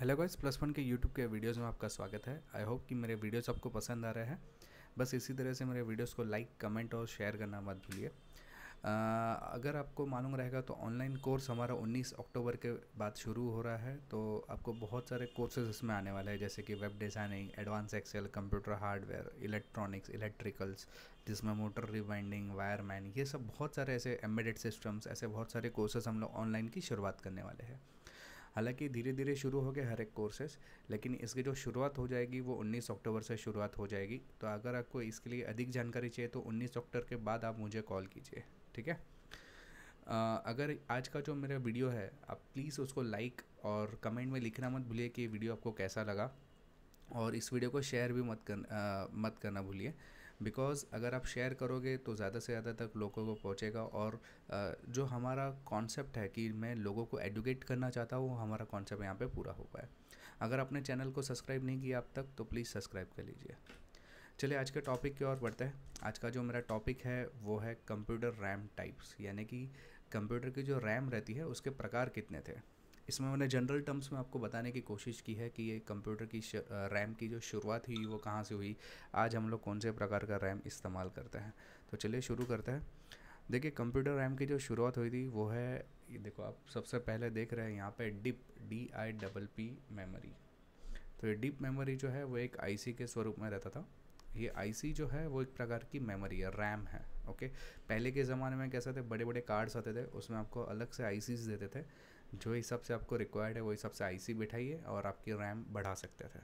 hello guys plus one के YouTube के videos में आपका स्वागत है आई होप कि मेरे वीडियोस आपको पसंद आ रहे हैं बस इसी तरह से मेरे वीडियोस को लाइक कमेंट और शेयर करना मत भूलिए अगर आपको मालूम रहेगा तो ऑनलाइन कोर्स हमारा 19 अक्टूबर के बाद शुरू हो रहा है तो आपको बहुत सारे कोर्सेज इसमें आने वाले हैं जैसे कि web designing advance Excel computer hardware electronics electricals जिसमें मोटर रिवाइंडिंग वायरमैन ये सब बहुत सारे ऐसे एम्बेडेड सिस्टम्स ऐसे बहुत सारे कोर्सेज हम लोग ऑनलाइन की शुरुआत करने वाले हैं हालांकि धीरे धीरे शुरू हो गए हर एक कोर्सेस लेकिन इसकी जो शुरुआत हो जाएगी वो 19 अक्टूबर से शुरुआत हो जाएगी तो अगर आपको इसके लिए अधिक जानकारी चाहिए तो 19 अक्टूबर के बाद आप मुझे कॉल कीजिए ठीक है अगर आज का जो मेरा वीडियो है आप प्लीज़ उसको लाइक और कमेंट में लिखना मत भूलिए कि वीडियो आपको कैसा लगा और इस वीडियो को शेयर भी मत कर मत करना भूलिए बिकॉज़ अगर आप शेयर करोगे तो ज़्यादा से ज़्यादा तक लोगों को पहुँचेगा और जो हमारा कॉन्सेप्ट है कि मैं लोगों को एडुकेट करना चाहता हूँ वो हमारा कॉन्सेप्ट यहाँ पर पूरा हो पाए अगर आपने चैनल को सब्सक्राइब नहीं किया अब तक तो प्लीज़ सब्सक्राइब कर लीजिए चलिए आज के टॉपिक की ओर बढ़ते हैं आज का जो मेरा टॉपिक है वो है कंप्यूटर रैम टाइप्स यानी कि कंप्यूटर की जो रैम रहती है उसके प्रकार कितने थे इसमें मैंने जनरल टर्म्स में आपको बताने की कोशिश की है कि ये कंप्यूटर की रैम की जो शुरुआत हुई वो कहाँ से हुई आज हम लोग कौन से प्रकार का रैम इस्तेमाल करते हैं तो चलिए शुरू करते हैं देखिए कंप्यूटर रैम की जो शुरुआत हुई थी वो है ये देखो आप सबसे पहले देख रहे हैं यहाँ पे DIP D I double P memory तो ये डिप मेमोरी जो है वो एक आईसी के स्वरूप में रहता था ये आईसी जो है वो एक प्रकार की मेमोरी है रैम है ओके पहले के ज़माने में कैसा थे बड़े बड़े कार्ड्स आते थे उसमें आपको अलग से आईसीज देते थे जो हिसाब से आपको रिक्वायर्ड है वो हिसाब से आईसी बिठाइए और आपकी रैम बढ़ा सकते थे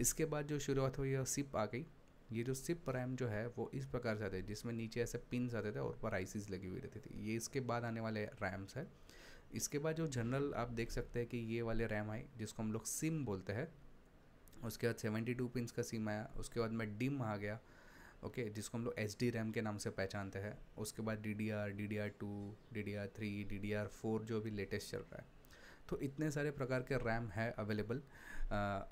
इसके बाद जो शुरुआत हुई है सिप आ गई ये जो सिप रैम जो है वो इस प्रकार से आते जिसमें नीचे ऐसे पिन आते थे और ऊपर आई लगी हुई रहती थी ये इसके बाद आने वाले रैम्स है इसके बाद जो जनरल आप देख सकते हैं कि ये वाले रैम आई जिसको हम लोग सिम बोलते हैं उसके बाद सेवेंटी टू पिन का सिम आया उसके बाद में डिम आ गया ओके जिसको हम लोग एच डी रैम के नाम से पहचानते हैं उसके बाद D D R D D R two D D R three D D R four जो अभी लेटेस्ट चल रहा है तो इतने सारे प्रकार के रैम है अवेलेबल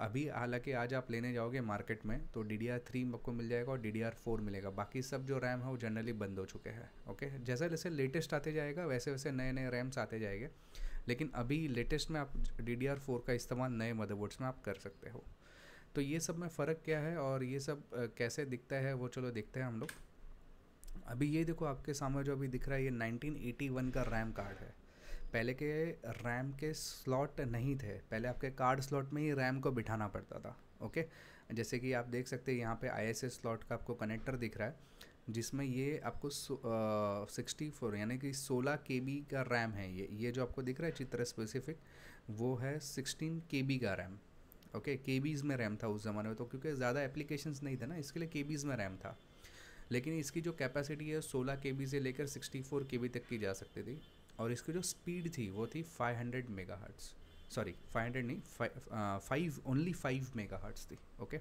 अभी हालांकि आज आप लेने जाओगे मार्केट में तो डी डी आर थ्री आपको मिल जाएगा और डी डी आर फोर मिलेगा बाकी सब जो रैम है वो जनरली बंद हो चुके हैं ओके जैसे जैसे लेटेस्ट आते जाएगा वैसे वैसे नए नए रैम्स आते जाएंगे लेकिन अभी लेटेस्ट में आप डी डी आर फोर का इस्तेमाल नए मदरबोर्ड्स में आप कर सकते हो तो ये सब में फ़र्क क्या है और ये सब कैसे दिखता है वो चलो देखते हैं हम लोग अभी ये देखो आपके सामने जो अभी दिख रहा है ये 1981 का रैम कार्ड है पहले के रैम के स्लॉट नहीं थे पहले आपके कार्ड स्लॉट में ही रैम को बिठाना पड़ता था ओके जैसे कि आप देख सकते हैं यहाँ पे आई एस स्लॉट का आपको कनेक्टर दिख रहा है जिसमें ये आपको सिक्सटी फोर यानी कि सोलह के का रैम है ये ये जो आपको दिख रहा है चित्र स्पेसिफिक वो है सिक्सटीन के का रैम ओके के में रैम था उस ज़माने में तो क्योंकि ज़्यादा एप्लीकेशन नहीं था ना इसके लिए के में रैम था लेकिन इसकी जो कैपेसिटी है सोलह के से लेकर सिक्सटी फोर के तक की जा सकती थी और इसकी जो स्पीड थी वो थी five hundred megahertz sorry five hundred नहीं five only five megahertz थी ओके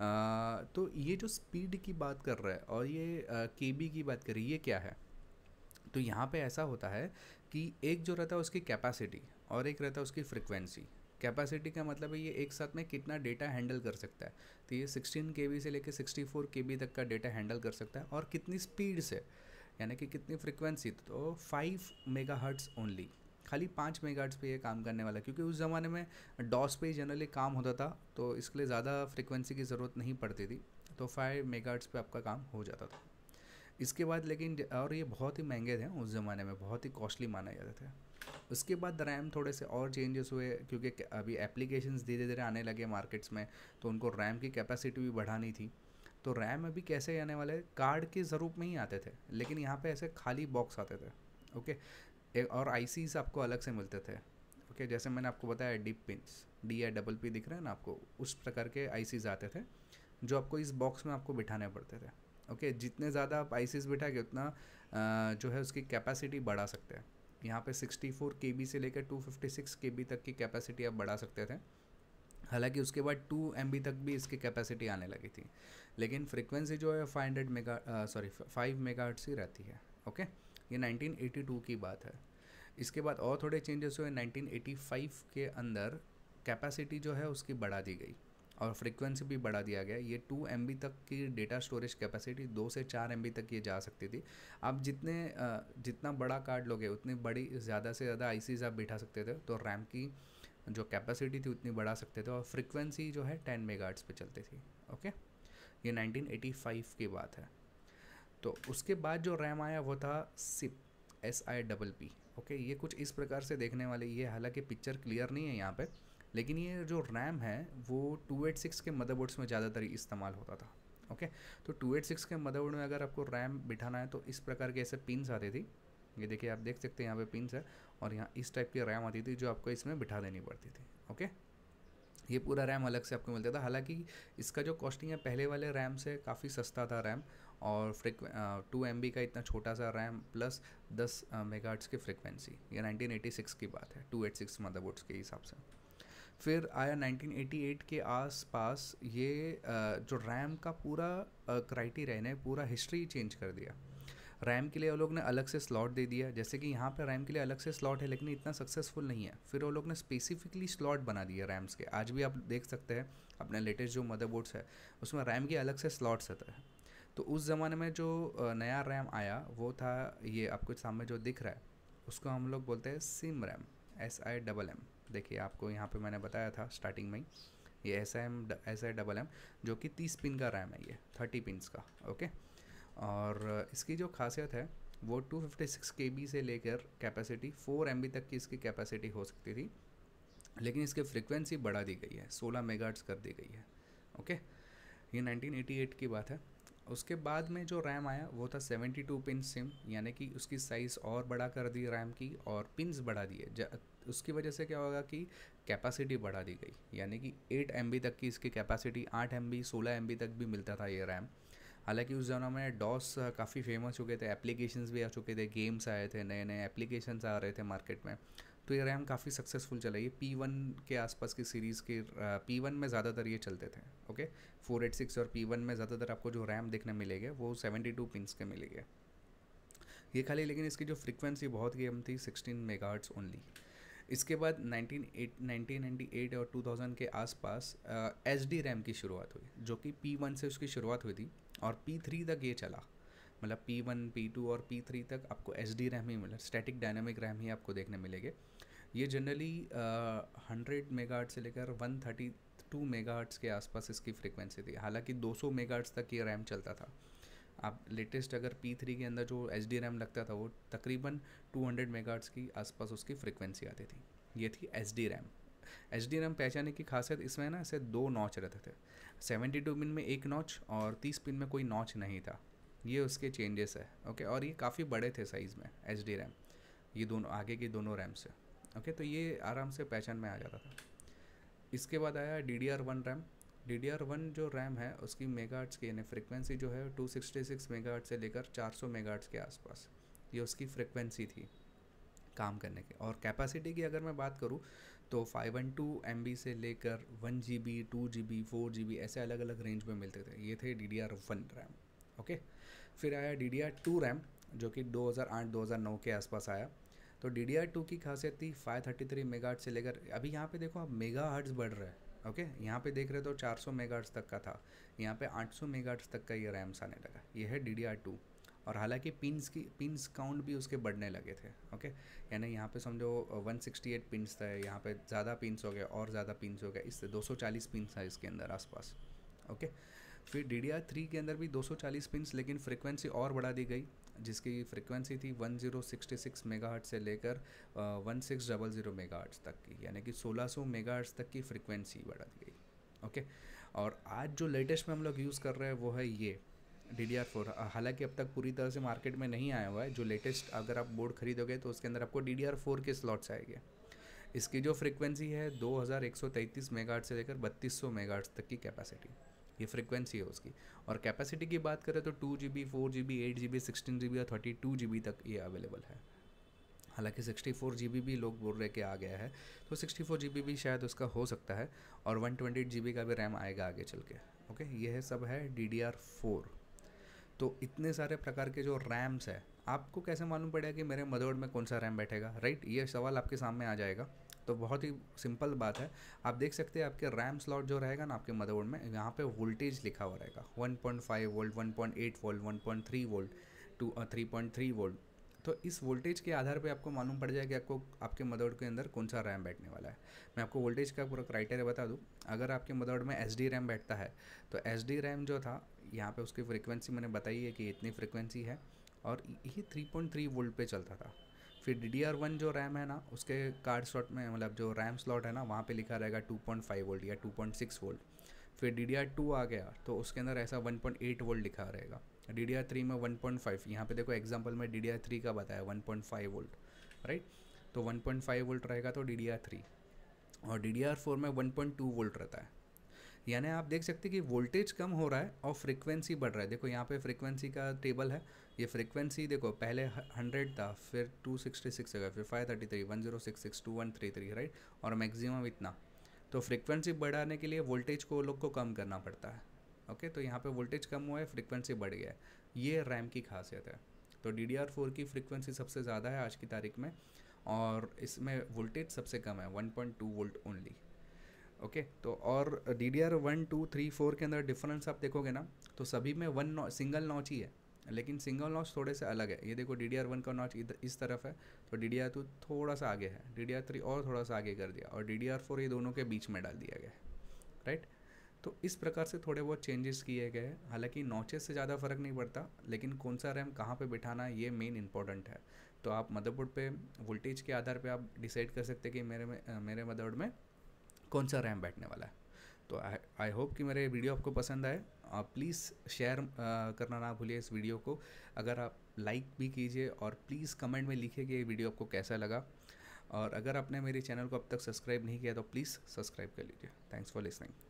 आ, uh, तो ये जो स्पीड की बात कर रहा है और ये के uh, की बात कर रही है ये क्या है तो यहाँ पे ऐसा होता है कि एक जो रहता है उसकी कैपेसिटी और एक रहता है उसकी फ्रिक्वेंसी कैपेसिटी का मतलब है ये एक साथ में कितना डेटा हैंडल कर सकता है तो ये 16 के से लेकर 64 के तक का डेटा हैंडल कर सकता है और कितनी स्पीड से यानी कि कितनी फ्रिक्वेंसी तो फाइव मेगा हर्ट्स ओनली खाली पाँच मेगा हर्ट्स पे ये काम करने वाला क्योंकि उस ज़माने में डॉस पे जनरली काम होता था तो इसके लिए ज़्यादा फ्रिक्वेंसी की ज़रूरत नहीं पड़ती थी तो फाइव मेगा हर्ट्स पे आपका काम हो जाता था इसके बाद लेकिन और ये बहुत ही महंगे थे उस ज़माने में बहुत ही कॉस्टली माना जाता था उसके बाद रैम थोड़े से और चेंजेस हुए क्योंकि अभी एप्लीकेशंस धीरे धीरे आने लगे मार्केट्स में तो उनको रैम की कैपेसिटी भी बढ़ानी थी तो रैम अभी कैसे आने वाले कार्ड के स्वरूप में ही आते थे लेकिन यहाँ पे ऐसे खाली बॉक्स आते थे ओके और आई आपको अलग से मिलते थे ओके जैसे मैंने आपको बताया DIP pins D I double P दिख रहे हैं ना आपको उस प्रकार के आई आते थे जो आपको इस बॉक्स में आपको बिठाने पड़ते थे ओके जितने ज़्यादा आप आई बिठाएंगे उतना जो है उसकी कैपेसिटी बढ़ा सकते हैं यहाँ पे 64 के से लेकर 256 के तक की कैपेसिटी आप बढ़ा सकते थे हालांकि उसके बाद 2 एम तक भी इसकी कैपेसिटी आने लगी थी लेकिन फ्रीक्वेंसी जो है 500 मेगा सॉरी फाइव मेगा ही रहती है ओके ये 1982 की बात है इसके बाद और थोड़े चेंजेस हुए 1985 के अंदर कैपेसिटी जो है उसकी बढ़ा दी गई और फ्रीक्वेंसी भी बढ़ा दिया गया ये टू एम तक की डेटा स्टोरेज कैपेसिटी दो से चार एम तक ये जा सकती थी आप जितने जितना बड़ा कार्ड लोगे उतनी बड़ी ज़्यादा से ज़्यादा आई आप बिठा सकते थे तो रैम की जो कैपेसिटी थी उतनी बढ़ा सकते थे और फ्रिक्वेंसी जो है टेन मेगाट्स पे चलती थी ओके ये 1985 की बात है तो उसके बाद जो रैम आया वो था SIP S I double P okay ये कुछ इस प्रकार से देखने वाले ये हालांकि पिक्चर क्लियर नहीं है यहाँ पे लेकिन ये जो रैम है वो 286 के मदरबोर्ड्स में ज़्यादातर इस्तेमाल होता था ओके तो 286 के मदरबोर्ड में अगर आपको रैम बिठाना है तो इस प्रकार के ऐसे पिनस आती थी ये देखिए आप देख सकते हैं यहाँ पे पिनस है और यहाँ इस टाइप की रैम आती थी जो आपको इसमें बिठा देनी पड़ती थी ओके ये पूरा रैम अलग से आपको मिलता था हालांकि इसका जो कॉस्टिंग है पहले वाले रैम से काफ़ी सस्ता था रैम और फ्रिक टू एम का इतना छोटा सा रैम प्लस दस मेगाट्स की फ्रिक्वेंसी ये 1986 की बात है 286 मदरबोर्ड्स के हिसाब से फिर आया 1988 के आसपास ये जो रैम का पूरा क्राइटेरिया ने पूरा हिस्ट्री चेंज कर दिया रैम के लिए वो लोग ने अलग से स्लॉट दे दिया जैसे कि यहाँ पर रैम के लिए अलग से स्लॉट है लेकिन इतना सक्सेसफुल नहीं है फिर वो लोग ने स्पेसिफिकली स्लॉट बना दिया रैम्स के आज भी आप देख सकते हैं अपने लेटेस्ट जो मदरबोर्ड्स है उसमें रैम के अलग से स्लॉट्स होते हैं तो उस ज़माने में जो नया रैम आया वो था ये आपके सामने जो दिख रहा है उसको हम लोग बोलते हैं SIMM RAM S I double M देखिए आपको यहाँ पे मैंने बताया था स्टार्टिंग में ये S M S I double M जो कि तीस पिन का रैम है ये थर्टी पिन का ओके और इसकी जो खासियत है वो two fifty six K B से लेकर कैपेसिटी फोर एम बी तक की इसकी कैपेसिटी हो सकती थी लेकिन इसकी फ्रिक्वेंसी बढ़ा दी गई है सोलह मेगाट्स कर दी गई है ओके ये 1988 की बात है उसके बाद में जो रैम आया वो था 72 पिन सिम यानी कि उसकी साइज़ और बढ़ा कर दी रैम की और पिन्स बढ़ा दिए उसकी वजह से क्या होगा कि कैपेसिटी बढ़ा दी गई यानी कि 8 एम तक की इसकी कैपेसिटी 8 एम बी सोलह एम तक भी मिलता था ये रैम हालांकि उस जमाने में डॉस काफ़ी फेमस हो गए थे एप्लीकेशंस भी आ चुके थे गेम्स आए थे नए नए एप्लीकेशंस आ रहे थे मार्केट में तो ये रैम काफ़ी सक्सेसफुल चला ये पी वन के आसपास की सीरीज़ के पी वन में ज़्यादातर ये चलते थे ओके फोर एट सिक्स और पी वन में ज़्यादातर आपको जो रैम देखने मिलेगा वो सेवेंटी टू पिंस के मिलेंगे ये खाली लेकिन इसकी जो फ्रिक्वेंसी बहुत ही कम थी सिक्सटीन मेगा ओनली इसके बाद 1998 और 2000 के आसपास एच डी रैम की शुरुआत हुई जो कि पी वन से उसकी शुरुआत हुई थी और पी थ्री तक ये चला मतलब पी वन पी टू और पी थ्री तक आपको एस डी रैम ही मतलब स्टैटिक डायनामिक रैम ही आपको देखने मिलेंगे ये जनरली हंड्रेड मेगा से लेकर वन थर्टी टू मेगा के आसपास इसकी फ्रिक्वेंसी थी हालांकि दो सौ मेगा तक ये रैम चलता था आप लेटेस्ट अगर पी थ्री के अंदर जो एच डी रैम लगता था वो तकरीबन टू हंड्रेड मेगा की आसपास उसकी फ्रिक्वेंसी आती थी ये थी H D RAM H D RAM पहचाने की खासियत इसमें ना ऐसे दो नॉच रहते थे सेवेंटी टू पिन में एक नॉच और तीस पिन में कोई नॉच नहीं था ये उसके चेंजेस है ओके और ये काफ़ी बड़े थे साइज़ में एच डी रैम ये दोनों आगे की दोनों रैम से ओके तो ये आराम से पहचान में आ जाता था इसके बाद आया D D R one RAM D D R one जो रैम है उसकी मेगा की यानी फ्रिक्वेंसी जो है टू सिक्सटी सिक्स मेगा से लेकर चार सौ मेगा के आसपास ये उसकी फ्रिक्वेंसी थी काम करने की और कैपेसिटी की अगर मैं बात करूँ तो five one two M B से लेकर one G B two G B four G B ऐसे अलग अलग रेंज में मिलते थे ये थे D D R one RAM okay फिर आया D D R two RAM जो कि 2008-2009 के आसपास आया तो डी डी आर टू की खासियत थी फाइव थर्टी थ्री मेगा से लेकर अभी यहाँ पे देखो आप मेगा हर्ट्स बढ़ रहे हैं ओके यहाँ पे देख रहे तो 400 मेगाहर्ट्ज तक का था यहाँ पे 800 मेगाहर्ट्ज तक का ये रैम्स आने लगा ये है डी डी टू और हालांकि पिन्स की पिन्स काउंट भी उसके बढ़ने लगे थे ओके यानी यहाँ पे समझो 168 पिन्स था यहाँ पे ज़्यादा पिनस हो गए और ज़्यादा पिनस हो गए इससे 240 चालीस है इसके अंदर आसपास ओके फिर डी डी आर थ्री के अंदर भी 240 पिंस लेकिन फ्रिक्वेंसी और बढ़ा दी गई जिसकी फ्रिक्वेंसी थी 1066 मेगाहर्ट से लेकर one six double zero megahertz तक की यानी कि 1600 मेगाहर्ट्स तक की फ्रिक्वेंसी बढ़ा दी गई ओके और आज जो लेटेस्ट में हम लोग यूज़ कर रहे हैं वो है ये डी डी आर फोर हालाँकि अब तक पूरी तरह से मार्केट में नहीं आया हुआ है जो लेटेस्ट अगर आप बोर्ड खरीदोगे तो उसके अंदर आपको डी डी आर फोर के स्लॉट्स आएंगे इसकी जो फ्रिक्वेंसी है दो हज़ार एक सौ मेगा मेगाहर्ट्ज से लेकर बत्तीस मेगा मेगाहर्ट्ज तक की कैपेसिटी ये फ्रिक्वेंसी है उसकी और कैपेसिटी की बात करें तो two G B four G B eight G B sixteen G B और थर्टी टू जी बी तक ये अवेलेबल है हालांकि जी बी भी लोग बोल रहे कि आ गया है तो सिक्सटी फोर जी बी भी शायद उसका हो सकता है और one twenty eight G B का भी रैम आएगा आगे चल के ओके ये है सब है डी डी आर फोर तो इतने सारे प्रकार के जो रैम्स है आपको कैसे मालूम पड़ेगा कि मेरे मदरबोर्ड में कौन सा रैम बैठेगा राइट ये सवाल आपके सामने आ जाएगा तो बहुत ही सिंपल बात है आप देख सकते हैं आपके रैम स्लॉट जो रहेगा ना आपके मदरबोर्ड में यहाँ पे वोल्टेज लिखा हुआ रहेगा 1.5 volt 1.8 volt 1.3 volt two three point three volt तो इस वोल्टेज के आधार पे आपको मालूम पड़ जाएगा कि आपको आपके मदरबोर्ड के अंदर कौन सा रैम बैठने वाला है मैं आपको वोल्टेज का पूरा क्राइटेरिया बता दूँ अगर आपके मदरबोर्ड में एस रैम बैठता है तो एस रैम जो था यहाँ पर उसकी फ्रिक्वेंसी मैंने बताई है कि इतनी फ्रिक्वेंसी है और ये 3.3 वोल्ट पे चलता था फिर डी डी आर वन जो रैम है ना उसके कार्ड स्लॉट में मतलब जो रैम स्लॉट है ना वहाँ पे लिखा रहेगा टू पॉइंट फाइव वोल्ट या टू पॉइंट सिक्स वोल्ट फिर डी डी आर टू आ गया तो उसके अंदर ऐसा वन पॉइंट एट वोल्ट लिखा रहेगा डी डी थ्री में वन पॉइंट फाइव यहाँ पर देखो एग्जाम्पल में डी डी थ्री का बताया one point five volt right तो वन पॉइंट फाइव वोल्ट रहेगा तो डी डी थ्री और डी डी आर फोर में वन पॉइंट टू वोल्ट रहता है यानी आप देख सकते हैं कि वोल्टेज कम हो रहा है और फ्रीक्वेंसी बढ़ रहा है देखो यहाँ पे फ्रीक्वेंसी का टेबल है ये फ्रीक्वेंसी देखो पहले 100 था फिर 266 गया फिर 533 1066 2133 राइट और मैक्सिमम इतना तो फ्रीक्वेंसी बढ़ाने के लिए वोल्टेज को लोग को कम करना पड़ता है ओके तो यहाँ पर वोल्टेज कम हुआ है फ्रिक्वेंसी बढ़ गया है ये रैम की खासियत है तो डी की फ्रिक्वेंसी सबसे ज़्यादा है आज की तारीख में और इसमें वोल्टेज सबसे कम है one volt only okay okay, तो और D D R one two three four के अंदर डिफरेंस आप देखोगे ना तो सभी में वन नौ, सिंगल नॉच ही है लेकिन सिंगल नॉच थोड़े से अलग है ये देखो डी डी आर वन का नॉच इधर इस तरफ है तो डी डी आर टू थोड़ा सा आगे है डी डी आर थ्री और थोड़ा सा आगे कर दिया और डी डी आर फोर ये दोनों के बीच में डाल दिया गया है राइट तो इस प्रकार से थोड़े बहुत चेंजेस किए गए हैं हालांकि नॉचेस से ज़्यादा फ़र्क नहीं पड़ता लेकिन कौन सा रैम कहाँ पे बिठाना है ये मेन इंपॉर्टेंट है तो आप मदरबोर्ड पे वोल्टेज के आधार पे आप डिसाइड कर सकते हैं कि मेरे में uh, मेरे मदरबोर्ड में कौन सा रैम बैठने वाला है तो आई होप कि मेरे वीडियो आपको पसंद आए आप प्लीज़ शेयर करना ना भूलिए इस वीडियो को अगर आप लाइक भी कीजिए और प्लीज़ कमेंट में लिखिए कि ये वीडियो आपको कैसा लगा और अगर आपने मेरे चैनल को अब तक सब्सक्राइब नहीं किया तो प्लीज़ सब्सक्राइब कर लीजिए थैंक्स फॉर लिसनिंग